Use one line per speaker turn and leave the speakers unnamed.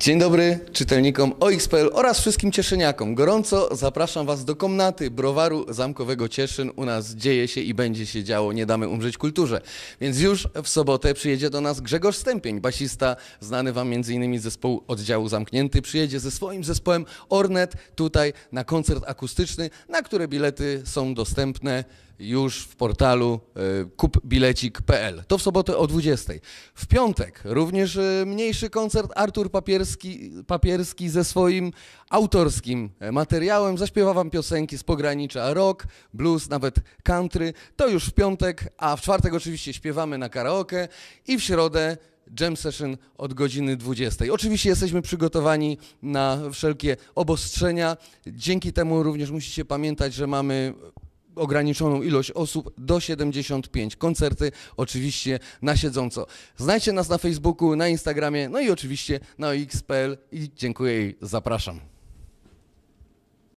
Dzień dobry czytelnikom OX.pl oraz wszystkim cieszyniakom. Gorąco zapraszam Was do komnaty browaru zamkowego Cieszyn. U nas dzieje się i będzie się działo, nie damy umrzeć kulturze. Więc już w sobotę przyjedzie do nas Grzegorz Stępień, basista znany Wam m.in. z zespołu Oddziału Zamknięty. Przyjedzie ze swoim zespołem Ornet tutaj na koncert akustyczny, na które bilety są dostępne już w portalu e, kupbilecik.pl. To w sobotę o 20. W piątek również e, mniejszy koncert Artur Papierski papierski, papierski ze swoim autorskim materiałem. Zaśpiewa wam piosenki z pogranicza rock, blues, nawet country. To już w piątek, a w czwartek oczywiście śpiewamy na karaoke i w środę jam session od godziny 20. Oczywiście jesteśmy przygotowani na wszelkie obostrzenia. Dzięki temu również musicie pamiętać, że mamy ograniczoną ilość osób do 75. Koncerty oczywiście na siedząco. Znajdźcie nas na Facebooku, na Instagramie, no i oczywiście na OX.pl i dziękuję i zapraszam.